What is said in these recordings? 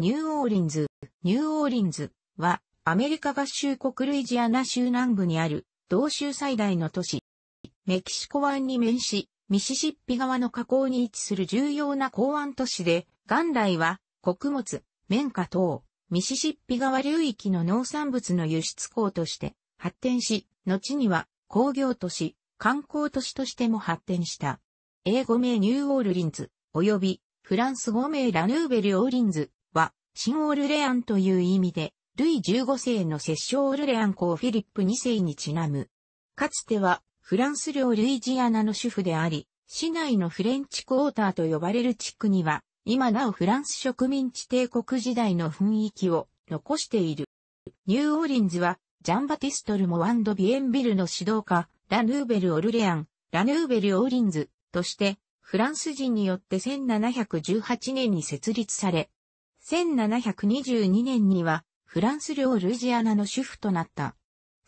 ニューオーリンズ、ニューオーリンズはアメリカ合衆国ルイジアナ州南部にある同州最大の都市。メキシコ湾に面し、ミシシッピ川の河口に位置する重要な港湾都市で、元来は穀物、綿花等、ミシシッピ川流域の農産物の輸出港として発展し、後には工業都市、観光都市としても発展した。英語名ニューオールリンズ、及びフランス語名ラヌーベルオーリンズ新オルレアンという意味で、ルイ15世の摂政オルレアン公フィリップ2世にちなむ。かつては、フランス領ルイジアナの主婦であり、市内のフレンチクォーターと呼ばれる地区には、今なおフランス植民地帝国時代の雰囲気を残している。ニューオーリンズは、ジャンバティストル・モワンド・ビエンビルの指導家、ラヌーベル・オルレアン、ラヌーベル・オーリンズとして、フランス人によって1718年に設立され、1722年にはフランス領ルイジアナの主婦となった。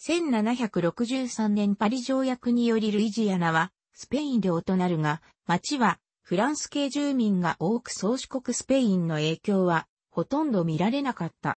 1763年パリ条約によりルイジアナはスペイン領となるが、町はフランス系住民が多く宗主国スペインの影響はほとんど見られなかった。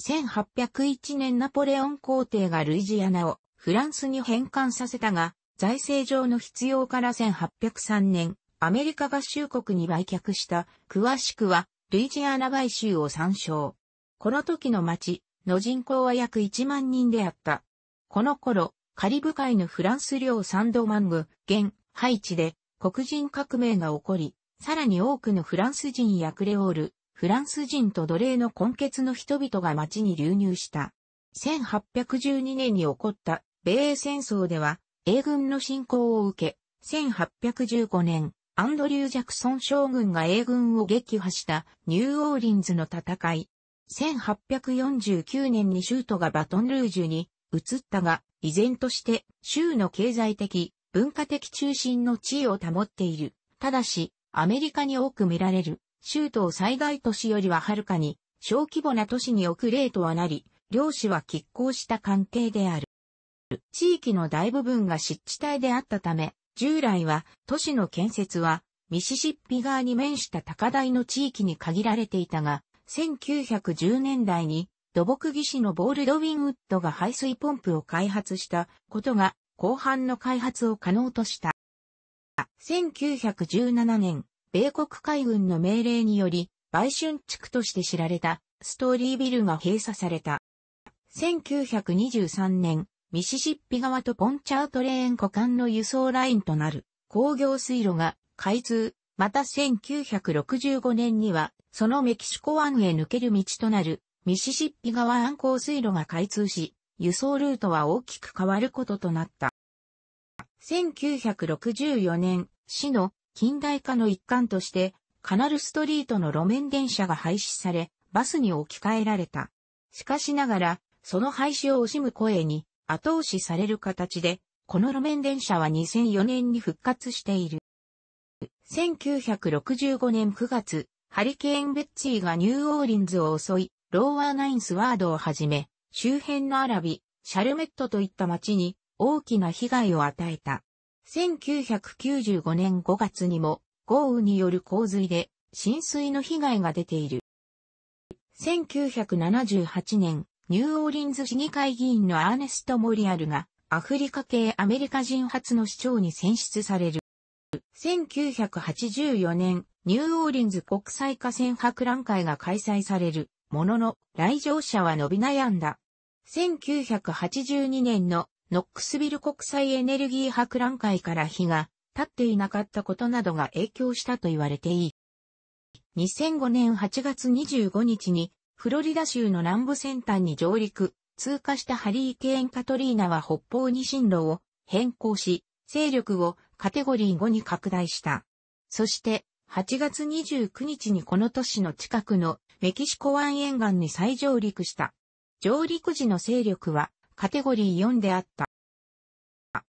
1801年ナポレオン皇帝がルイジアナをフランスに返還させたが、財政上の必要から1803年、アメリカ合衆国に売却した、詳しくはルイジアナイ州を参照。この時の町の人口は約1万人であった。この頃、カリブ海のフランス領サンドマング、現、ハイチで黒人革命が起こり、さらに多くのフランス人やクレオール、フランス人と奴隷の根血の人々が町に流入した。1812年に起こった米英戦争では、英軍の侵攻を受け、1815年、アンドリュー・ジャクソン将軍が英軍を撃破したニューオーリンズの戦い。1849年に州都がバトンルージュに移ったが、依然として州の経済的、文化的中心の地位を保っている。ただし、アメリカに多く見られる、州都を災害都市よりははるかに、小規模な都市に置く例とはなり、両市は拮抗した関係である。地域の大部分が湿地帯であったため、従来は都市の建設はミシシッピ側に面した高台の地域に限られていたが、1910年代に土木技師のボールドウィンウッドが排水ポンプを開発したことが後半の開発を可能とした。1917年、米国海軍の命令により、売春地区として知られたストーリービルが閉鎖された。1923年、ミシシッピ川とポンチャートレーン股間の輸送ラインとなる工業水路が開通、また1965年には、そのメキシコ湾へ抜ける道となるミシシッピ川暗号水路が開通し、輸送ルートは大きく変わることとなった。1964年、市の近代化の一環として、カナルストリートの路面電車が廃止され、バスに置き換えられた。しかしながら、その廃止を惜しむ声に、後押しされる形で、この路面電車は2004年に復活している。1965年9月、ハリケーン・ベッツーがニューオーリンズを襲い、ローワーナインスワードをはじめ、周辺のアラビ、シャルメットといった町に大きな被害を与えた。1995年5月にも豪雨による洪水で浸水の被害が出ている。1978年、ニューオーリンズ市議会議員のアーネスト・モリアルが、アフリカ系アメリカ人初の市長に選出される。1984年、ニューオーリンズ国際河川博覧会が開催されるものの、来場者は伸び悩んだ。1982年のノックスビル国際エネルギー博覧会から日が立っていなかったことなどが影響したと言われていい。2005年8月25日にフロリダ州の南部先端に上陸、通過したハリーケーンカトリーナは北方に進路を変更し、勢力をカテゴリー5に拡大した。そして、8月29日にこの都市の近くのメキシコ湾沿岸に再上陸した。上陸時の勢力はカテゴリー4であった。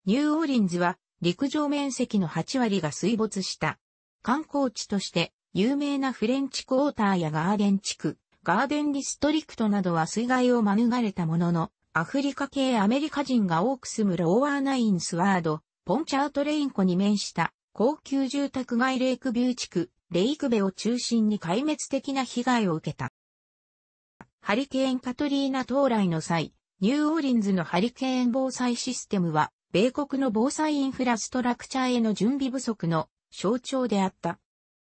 ニューオーリンズは陸上面積の8割が水没した。観光地として有名なフレンチクォーターやガーデン地区、ガーデンディストリクトなどは水害を免れたものの、アフリカ系アメリカ人が多く住むローワーナインスワード、ポンチャートレイン湖に面した高級住宅街レイクビュー地区、レイクベを中心に壊滅的な被害を受けた。ハリケーンカトリーナ到来の際、ニューオーリンズのハリケーン防災システムは、米国の防災インフラストラクチャーへの準備不足の象徴であった。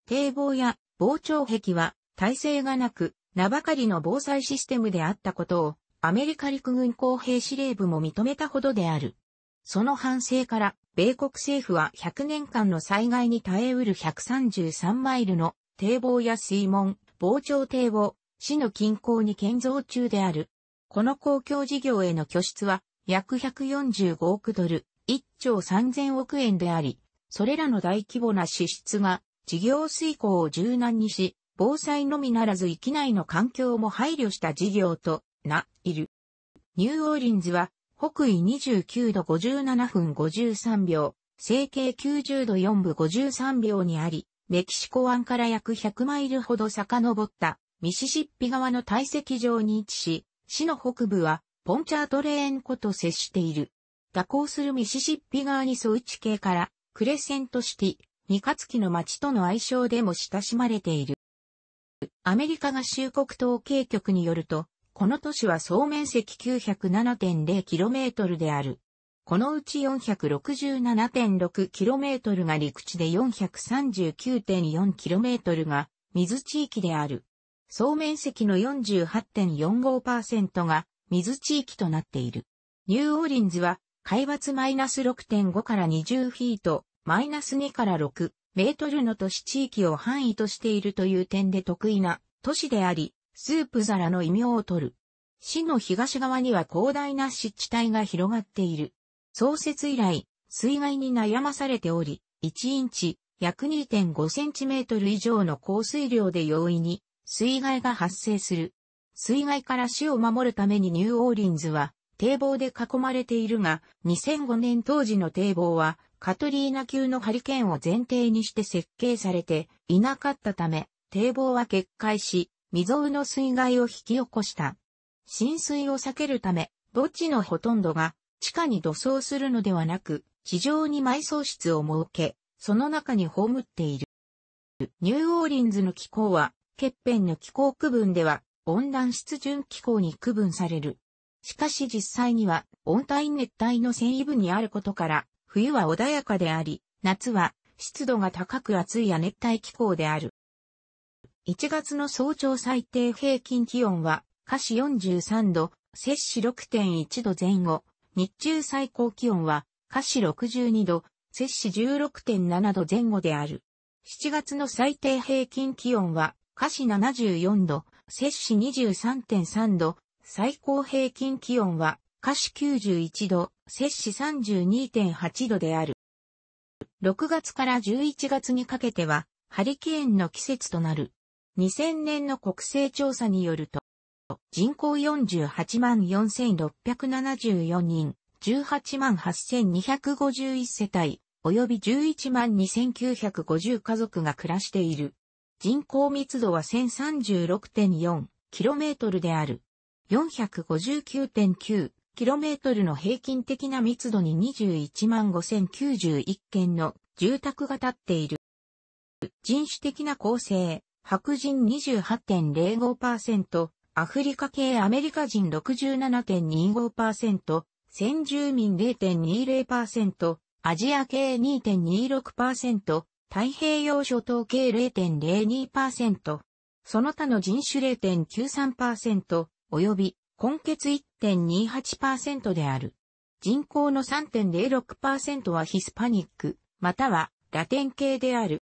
堤防や防潮壁は耐性がなく、名ばかりの防災システムであったことを、アメリカ陸軍工兵司令部も認めたほどである。その反省から、米国政府は100年間の災害に耐えうる133マイルの堤防や水門、防潮堤を市の近郊に建造中である。この公共事業への拠出は約145億ドル、1兆3000億円であり、それらの大規模な支出が事業遂行を柔軟にし、防災のみならず域内の環境も配慮した事業とな、いる。ニューオーリンズは、北緯29度57分53秒、西経90度4分53秒にあり、メキシコ湾から約100マイルほど遡ったミシシッピ川の堆積場に位置し、市の北部はポンチャートレーン湖と接している。蛇行するミシシッピ川に沿う地形からクレセントシティ、ニカツキの町との愛称でも親しまれている。アメリカ合衆国統計局によると、この都市は総面積 907.0km である。このうち 467.6km が陸地で 439.4km が水地域である。総面積の48.45%が水地域となっている。ニューオーリンズは海抜マイナス6.5から20フィート、マイナス2から6、メートルの都市地域を範囲としているという点で得意な都市であり、スープ皿の異名を取る。市の東側には広大な湿地帯が広がっている。創設以来、水害に悩まされており、1インチ、約2.5センチメートル以上の降水量で容易に水害が発生する。水害から市を守るためにニューオーリンズは堤防で囲まれているが、2005年当時の堤防はカトリーナ級のハリケーンを前提にして設計されていなかったため、堤防は決壊し、未曾有の水害を引き起こした。浸水を避けるため、墓地のほとんどが地下に土葬するのではなく、地上に埋葬室を設け、その中に葬っている。ニューオーリンズの気候は、欠片の気候区分では、温暖湿潤気候に区分される。しかし実際には、温帯熱帯の繊維部にあることから、冬は穏やかであり、夏は湿度が高く暑い亜熱帯気候である。1月の早朝最低平均気温は、華氏43度、摂氏6.1度前後、日中最高気温は、華氏62度、摂氏16.7度前後である。7月の最低平均気温は、華氏74度、摂氏23.3度、最高平均気温は、華氏91度、摂氏32.8度である。6月から11月にかけては、ハリケーンの季節となる。2000年の国勢調査によると、人口48万4674人、18万8251世帯、及び11万2950家族が暮らしている。人口密度は 1036.4km である。459.9 km の平均的な密度に21万5091件の住宅が建っている。人種的な構成、白人28.05%、アフリカ系アメリカ人67.25%、先住民0.20%、アジア系2.26%、太平洋諸島系0.02%、その他の人種0.93%、及び根血1.28%である。人口の3.06%はヒスパニック、またはラテン系である。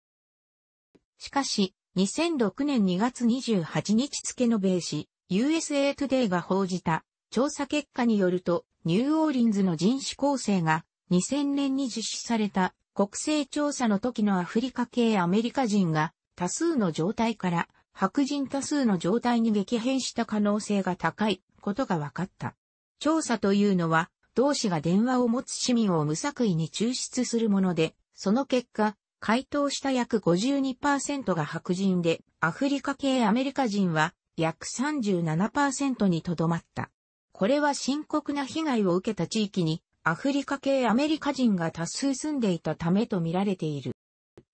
しかし、2006年2月28日付の米紙、USA Today が報じた調査結果によると、ニューオーリンズの人種構成が2000年に実施された国勢調査の時のアフリカ系アメリカ人が多数の状態から白人多数の状態に激変した可能性が高いことが分かった。調査というのは、同志が電話を持つ市民を無作為に抽出するもので、その結果、回答した約52%が白人で、アフリカ系アメリカ人は約37%にとどまった。これは深刻な被害を受けた地域にアフリカ系アメリカ人が多数住んでいたためと見られている。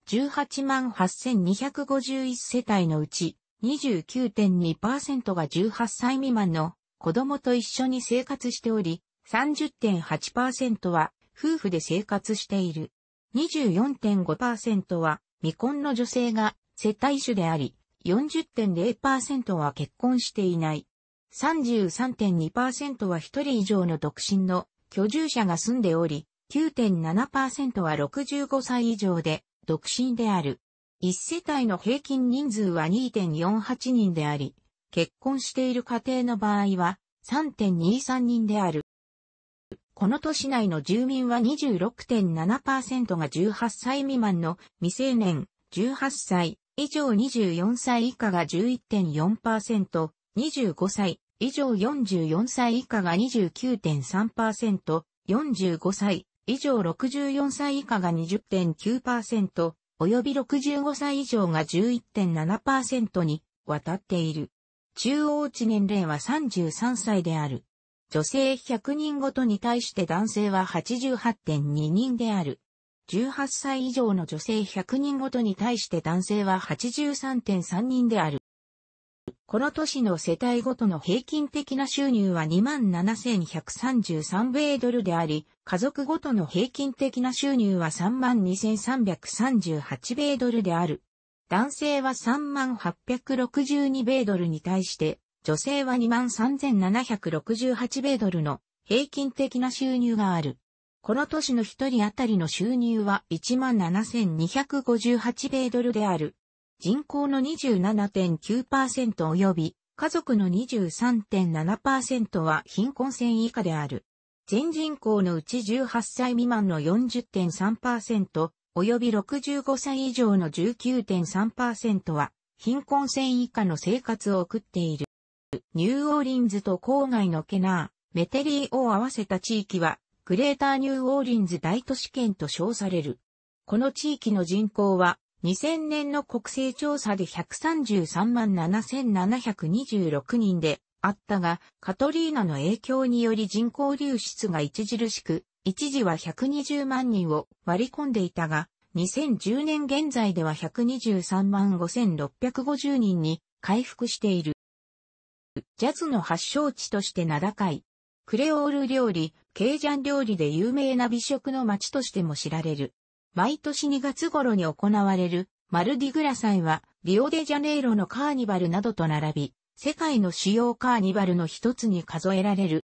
18万8251世帯のうち29.2%が18歳未満の子供と一緒に生活しており、30.8%は夫婦で生活している。24.5%は未婚の女性が接待主であり、40.0%は結婚していない。33.2%は一人以上の独身の居住者が住んでおり、9.7%は65歳以上で独身である。1世帯の平均人数は2.48人であり、結婚している家庭の場合は3.23人である。この都市内の住民は26.7%が18歳未満の未成年、18歳以上24歳以下が11.4%、25歳以上44歳以下が29.3%、45歳以上64歳以下が20.9%、及び65歳以上が11.7%に渡っている。中央値年齢は33歳である。女性100人ごとに対して男性は88.2人である。18歳以上の女性100人ごとに対して男性は83.3人である。この年の世帯ごとの平均的な収入は27,133米ドルであり、家族ごとの平均的な収入は32,338米ドルである。男性は3862米ドルに対して、女性は23,768米ドルの平均的な収入がある。この年の一人当たりの収入は17,258米ドルである。人口の27.9%及び家族の23.7%は貧困線以下である。全人口のうち18歳未満の40.3%、及び65歳以上の19.3%は、貧困線以下の生活を送っている。ニューオーリンズと郊外のケナー、メテリーを合わせた地域は、グレーターニューオーリンズ大都市圏と称される。この地域の人口は、2000年の国勢調査で133万7726人であったが、カトリーナの影響により人口流出が著しく、一時は120万人を割り込んでいたが、2010年現在では123万5650人に回復している。ジャズの発祥地として名高い。クレオール料理、ケイジャン料理で有名な美食の街としても知られる。毎年2月頃に行われるマルディグラ祭はリオデジャネイロのカーニバルなどと並び、世界の主要カーニバルの一つに数えられる。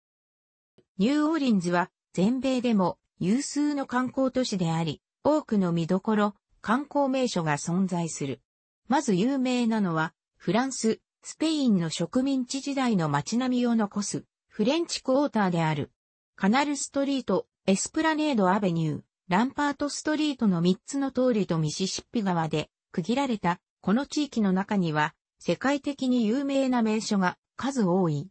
ニューオーリンズは全米でも有数の観光都市であり、多くの見どころ、観光名所が存在する。まず有名なのは、フランス、スペインの植民地時代の街並みを残す、フレンチクォーターである。カナルストリート、エスプラネードアベニュー、ランパートストリートの3つの通りとミシシッピ川で区切られた、この地域の中には、世界的に有名な名所が数多い。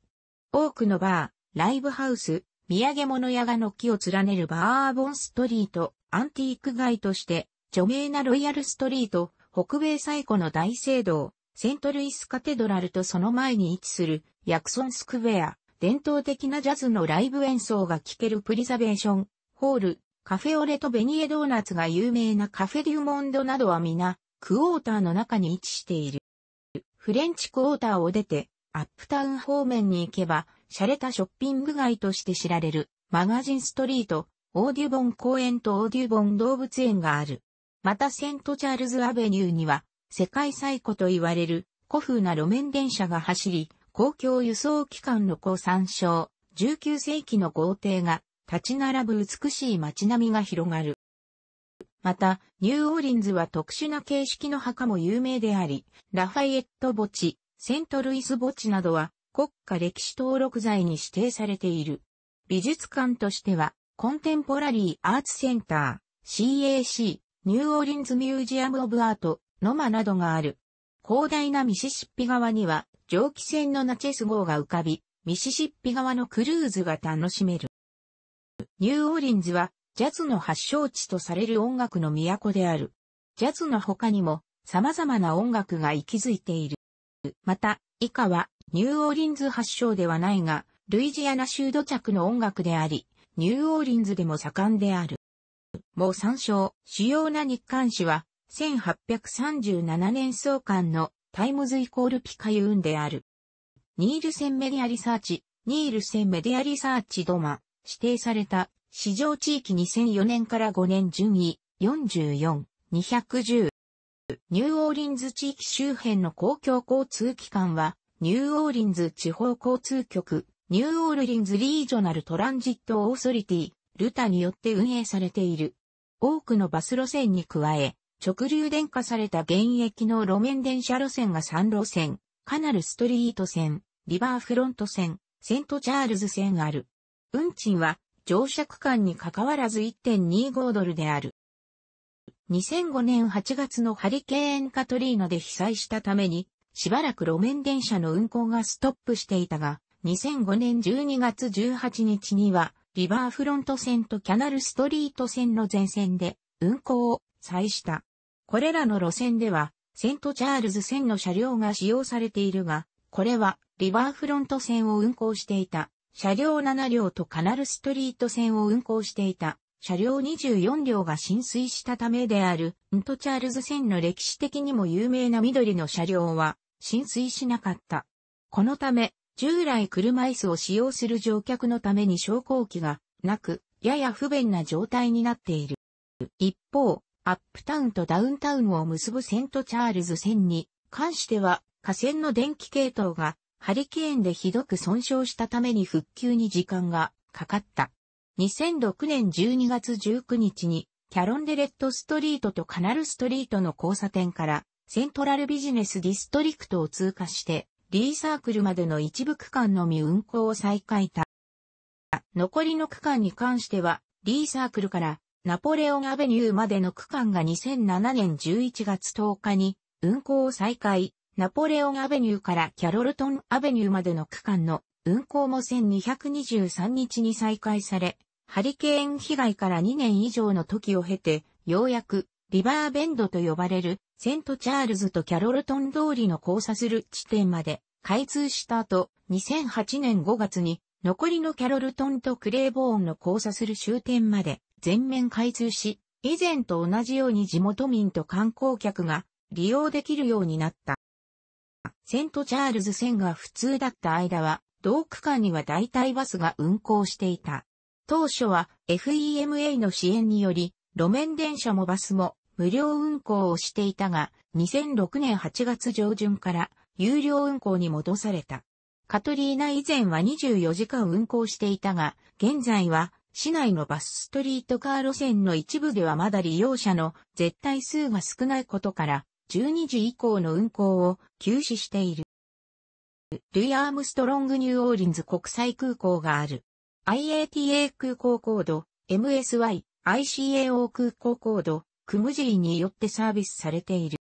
多くのバー、ライブハウス、土産物屋が軒を連ねるバーボンストリート、アンティーク街として、著名なロイヤルストリート、北米最古の大聖堂、セントルイスカテドラルとその前に位置するヤクソンスクウェア、伝統的なジャズのライブ演奏が聴けるプリザベーション、ホール、カフェオレとベニエドーナツが有名なカフェデュモンドなどは皆、クォーターの中に位置している。フレンチクォーターを出て、アップタウン方面に行けば、洒落たショッピング街として知られる、マガジンストリート、オーデュボン公園とオーデュボン動物園がある。またセントチャールズアベニューには、世界最古と言われる古風な路面電車が走り、公共輸送機関の子参照、19世紀の豪邸が立ち並ぶ美しい街並みが広がる。また、ニューオーリンズは特殊な形式の墓も有名であり、ラファイエット墓地、セントルイス墓地などは国家歴史登録財に指定されている。美術館としては、コンテンポラリーアーツセンター、CAC、ニューオーリンズミュージアムオブアート、ノマなどがある。広大なミシシッピ川には、蒸気船のナチェス号が浮かび、ミシシッピ川のクルーズが楽しめる。ニューオーリンズは、ジャズの発祥地とされる音楽の都である。ジャズの他にも、様々な音楽が息づいている。また、以下は、ニューオーリンズ発祥ではないが、ルイジアナ州土着の音楽であり、ニューオーリンズでも盛んである。もう参照、主要な日刊誌は、1837年創刊のタイムズイコールピカユーンである。ニールセンメディアリサーチ、ニールセンメディアリサーチドマ、指定された、市場地域2004年から5年順位、44、210。ニューオーリンズ地域周辺の公共交通機関は、ニューオーリンズ地方交通局、ニューオールリンズリージョナルトランジットオーソリティ、ルタによって運営されている。多くのバス路線に加え、直流電化された現役の路面電車路線が3路線、カナルストリート線、リバーフロント線、セントチャールズ線ある。運賃は乗車区間に関わらず1.25ドルである。2005年8月のハリケーンカトリーナで被災したために、しばらく路面電車の運行がストップしていたが、2005年12月18日には、リバーフロント線とキャナルストリート線の全線で運行を再した。これらの路線では、セントチャールズ線の車両が使用されているが、これはリバーフロント線を運行していた車両7両とカナルストリート線を運行していた車両24両が浸水したためである、ントチャールズ線の歴史的にも有名な緑の車両は、浸水しなかった。このため、従来車椅子を使用する乗客のために昇降機がなく、やや不便な状態になっている。一方、アップタウンとダウンタウンを結ぶセントチャールズ線に関しては、架線の電気系統がハリケーンでひどく損傷したために復旧に時間がかかった。2006年12月19日に、キャロンデレットストリートとカナルストリートの交差点からセントラルビジネスディストリクトを通過して、リーサークルまでの一部区間のみ運行を再開た。残りの区間に関しては、リーサークルからナポレオンアベニューまでの区間が2007年11月10日に運行を再開、ナポレオンアベニューからキャロルトンアベニューまでの区間の運行も1223日に再開され、ハリケーン被害から2年以上の時を経て、ようやくリバーベンドと呼ばれるセントチャールズとキャロルトン通りの交差する地点まで開通した後、2008年5月に残りのキャロルトンとクレーボーンの交差する終点まで全面開通し、以前と同じように地元民と観光客が利用できるようになった。セントチャールズ線が普通だった間は、同区間には代替バスが運行していた。当初は FEMA の支援により、路面電車もバスも無料運行をしていたが、2006年8月上旬から有料運行に戻された。カトリーナ以前は24時間運行していたが、現在は市内のバスストリートカー路線の一部ではまだ利用者の絶対数が少ないことから、12時以降の運行を休止している。ルイ・アームストロング・ニューオーリンズ国際空港がある。IATA 空港コード MSY ICAO 空港コード、クムジーによってサービスされている。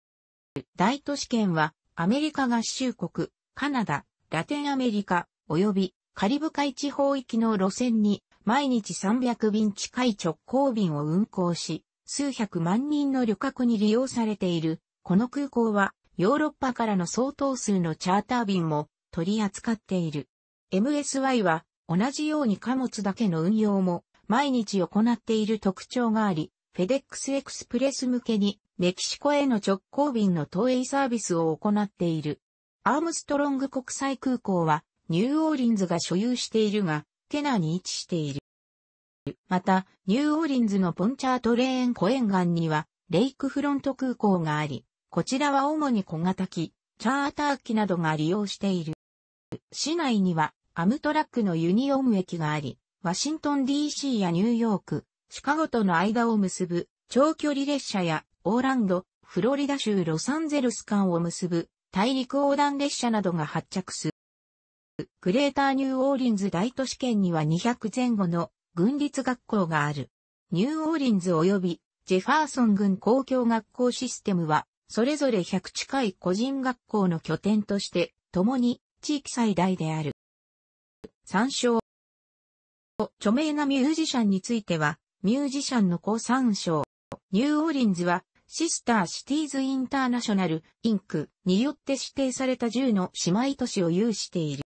大都市圏は、アメリカ合衆国、カナダ、ラテンアメリカ、及びカリブ海地方域の路線に、毎日300便近い直行便を運航し、数百万人の旅客に利用されている。この空港は、ヨーロッパからの相当数のチャーター便も取り扱っている。MSY は、同じように貨物だけの運用も毎日行っている特徴があり、フェデックスエクスプレス向けにメキシコへの直行便の投影サービスを行っている。アームストロング国際空港はニューオーリンズが所有しているが、ケナに位置している。また、ニューオーリンズのポンチャートレーン湖沿岸には、レイクフロント空港があり、こちらは主に小型機、チャーター機などが利用している。市内にはアムトラックのユニオン駅があり、ワシントン DC やニューヨーク、シカゴとの間を結ぶ長距離列車やオーランド、フロリダ州ロサンゼルス間を結ぶ大陸横断列車などが発着する。グレーターニューオーリンズ大都市圏には200前後の軍立学校がある。ニューオーリンズ及びジェファーソン軍公共学校システムは、それぞれ100近い個人学校の拠点として、共に地域最大である。参照、著名なミュージシャンについては、ミュージシャンの子参照。ニューオーリンズは、シスターシティーズインターナショナル、インクによって指定された10の姉妹都市を有している。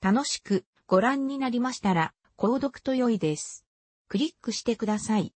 楽しくご覧になりましたら、購読と良いです。クリックしてください。